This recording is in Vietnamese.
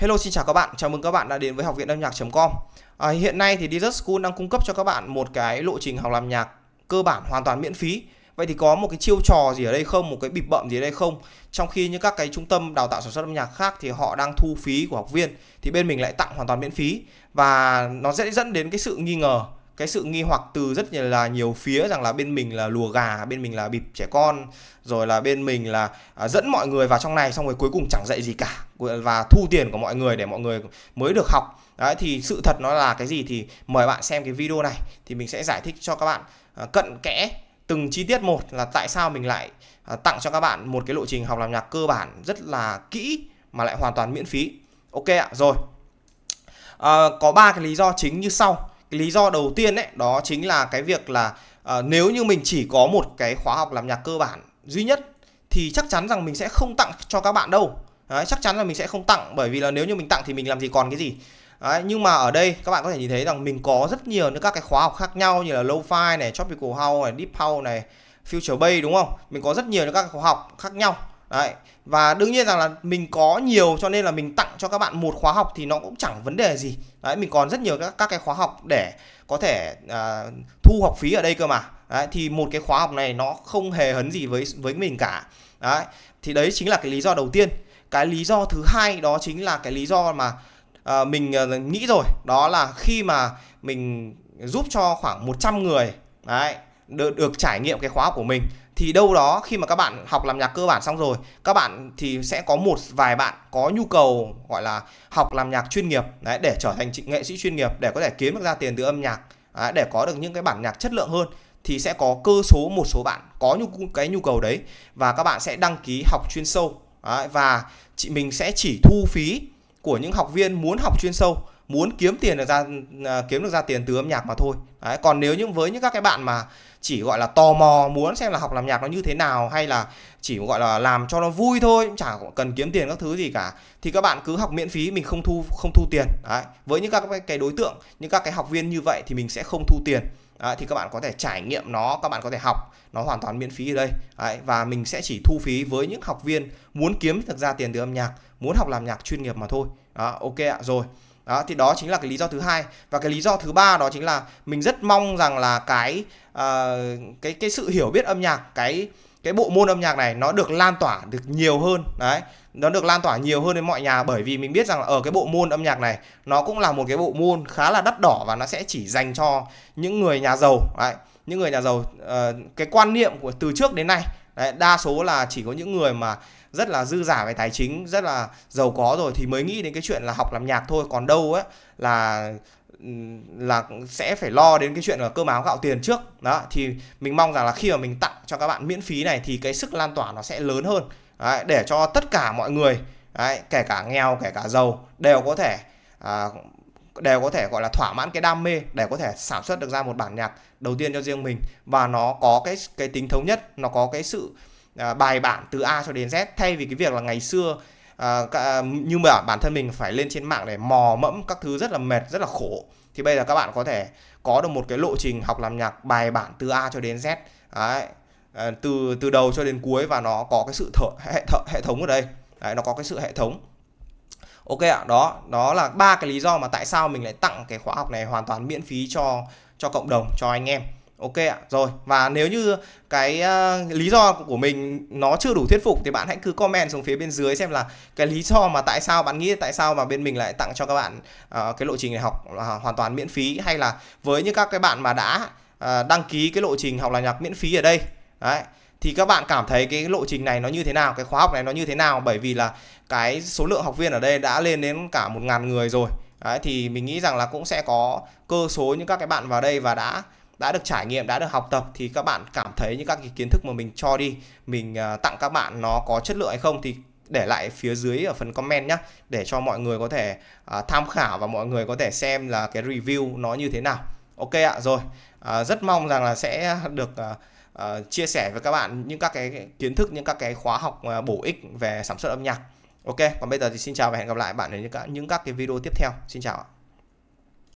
Hello xin chào các bạn, chào mừng các bạn đã đến với học viện âm nhạc.com à, Hiện nay thì Desert School đang cung cấp cho các bạn một cái lộ trình học làm nhạc cơ bản hoàn toàn miễn phí Vậy thì có một cái chiêu trò gì ở đây không, một cái bịp bậm gì ở đây không Trong khi như các cái trung tâm đào tạo sản xuất âm nhạc khác thì họ đang thu phí của học viên Thì bên mình lại tặng hoàn toàn miễn phí Và nó sẽ dẫn đến cái sự nghi ngờ cái sự nghi hoặc từ rất là nhiều phía rằng là bên mình là lùa gà bên mình là bịp trẻ con rồi là bên mình là à, dẫn mọi người vào trong này xong rồi cuối cùng chẳng dạy gì cả và thu tiền của mọi người để mọi người mới được học đấy thì sự thật nó là cái gì thì mời bạn xem cái video này thì mình sẽ giải thích cho các bạn à, cận kẽ từng chi tiết một là tại sao mình lại à, tặng cho các bạn một cái lộ trình học làm nhạc cơ bản rất là kỹ mà lại hoàn toàn miễn phí ok ạ rồi à, có ba cái lý do chính như sau lý do đầu tiên ấy đó chính là cái việc là uh, nếu như mình chỉ có một cái khóa học làm nhạc cơ bản duy nhất thì chắc chắn rằng mình sẽ không tặng cho các bạn đâu Đấy, chắc chắn là mình sẽ không tặng bởi vì là nếu như mình tặng thì mình làm gì còn cái gì Đấy, nhưng mà ở đây các bạn có thể nhìn thấy rằng mình có rất nhiều những các cái khóa học khác nhau như là low fi này, tropical house này, deep house này, future bay đúng không? Mình có rất nhiều những các khóa học khác nhau. Đấy. Và đương nhiên rằng là mình có nhiều cho nên là mình tặng cho các bạn một khóa học thì nó cũng chẳng vấn đề gì đấy mình còn rất nhiều các các cái khóa học để có thể à, thu học phí ở đây cơ mà đấy, thì một cái khóa học này nó không hề hấn gì với với mình cả đấy thì đấy chính là cái lý do đầu tiên cái lý do thứ hai đó chính là cái lý do mà à, mình à, nghĩ rồi đó là khi mà mình giúp cho khoảng 100 người đấy được, được trải nghiệm cái khóa của mình thì đâu đó khi mà các bạn học làm nhạc cơ bản xong rồi các bạn thì sẽ có một vài bạn có nhu cầu gọi là học làm nhạc chuyên nghiệp đấy, để trở thành nghệ sĩ chuyên nghiệp để có thể kiếm được ra tiền từ âm nhạc đấy, để có được những cái bản nhạc chất lượng hơn thì sẽ có cơ số một số bạn có nhu cái nhu cầu đấy và các bạn sẽ đăng ký học chuyên sâu đấy, và chị mình sẽ chỉ thu phí của những học viên muốn học chuyên sâu muốn kiếm tiền được ra à, kiếm được ra tiền từ âm nhạc mà thôi đấy, còn nếu như với những các cái bạn mà chỉ gọi là tò mò muốn xem là học làm nhạc nó như thế nào hay là chỉ gọi là làm cho nó vui thôi chả cần kiếm tiền các thứ gì cả thì các bạn cứ học miễn phí mình không thu không thu tiền đấy. với những các cái đối tượng những các cái học viên như vậy thì mình sẽ không thu tiền Đấy, thì các bạn có thể trải nghiệm nó các bạn có thể học nó hoàn toàn miễn phí ở đây Đấy, và mình sẽ chỉ thu phí với những học viên muốn kiếm thực ra tiền từ âm nhạc muốn học làm nhạc chuyên nghiệp mà thôi Đó, ok ạ rồi đó thì đó chính là cái lý do thứ hai và cái lý do thứ ba đó chính là mình rất mong rằng là cái uh, cái cái sự hiểu biết âm nhạc cái cái bộ môn âm nhạc này nó được lan tỏa được nhiều hơn đấy nó được lan tỏa nhiều hơn đến mọi nhà bởi vì mình biết rằng là ở ờ, cái bộ môn âm nhạc này nó cũng là một cái bộ môn khá là đắt đỏ và nó sẽ chỉ dành cho những người nhà giàu đấy những người nhà giàu uh, cái quan niệm của từ trước đến nay Đấy, đa số là chỉ có những người mà rất là dư giả về tài chính rất là giàu có rồi thì mới nghĩ đến cái chuyện là học làm nhạc thôi còn đâu ấy là là sẽ phải lo đến cái chuyện là cơm áo gạo tiền trước đó thì mình mong rằng là khi mà mình tặng cho các bạn miễn phí này thì cái sức lan tỏa nó sẽ lớn hơn đấy, để cho tất cả mọi người đấy, kể cả nghèo kể cả giàu đều có thể à, đều có thể gọi là thỏa mãn cái đam mê để có thể sản xuất được ra một bản nhạc đầu tiên cho riêng mình và nó có cái cái tính thống nhất nó có cái sự à, bài bản từ A cho đến Z thay vì cái việc là ngày xưa à, à như mà bản thân mình phải lên trên mạng để mò mẫm các thứ rất là mệt rất là khổ thì bây giờ các bạn có thể có được một cái lộ trình học làm nhạc bài bản từ A cho đến Z đấy à, từ từ đầu cho đến cuối và nó có cái sự thợ, hệ, thợ, hệ thống ở đây đấy, nó có cái sự hệ thống ok ạ đó đó là ba cái lý do mà tại sao mình lại tặng cái khóa học này hoàn toàn miễn phí cho cho cộng đồng cho anh em ok ạ rồi và nếu như cái uh, lý do của mình nó chưa đủ thuyết phục thì bạn hãy cứ comment xuống phía bên dưới xem là cái lý do mà tại sao bạn nghĩ tại sao mà bên mình lại tặng cho các bạn uh, cái lộ trình này học uh, hoàn toàn miễn phí hay là với những các cái bạn mà đã uh, đăng ký cái lộ trình học là nhạc miễn phí ở đây đấy thì các bạn cảm thấy cái lộ trình này nó như thế nào cái khóa học này nó như thế nào bởi vì là cái số lượng học viên ở đây đã lên đến cả 1.000 người rồi Đấy, thì mình nghĩ rằng là cũng sẽ có cơ số những các cái bạn vào đây và đã đã được trải nghiệm đã được học tập thì các bạn cảm thấy những các cái kiến thức mà mình cho đi mình à, tặng các bạn nó có chất lượng hay không thì để lại phía dưới ở phần comment nhé để cho mọi người có thể uh, tham khảo và mọi người có thể xem là cái review nó như thế nào ok ạ rồi uh, rất mong rằng là sẽ được uh, Ờ, chia sẻ với các bạn những các cái kiến thức những các cái khóa học uh, bổ ích về sản xuất âm nhạc ok còn bây giờ thì xin chào và hẹn gặp lại bạn ở những các những các cái video tiếp theo xin chào ạ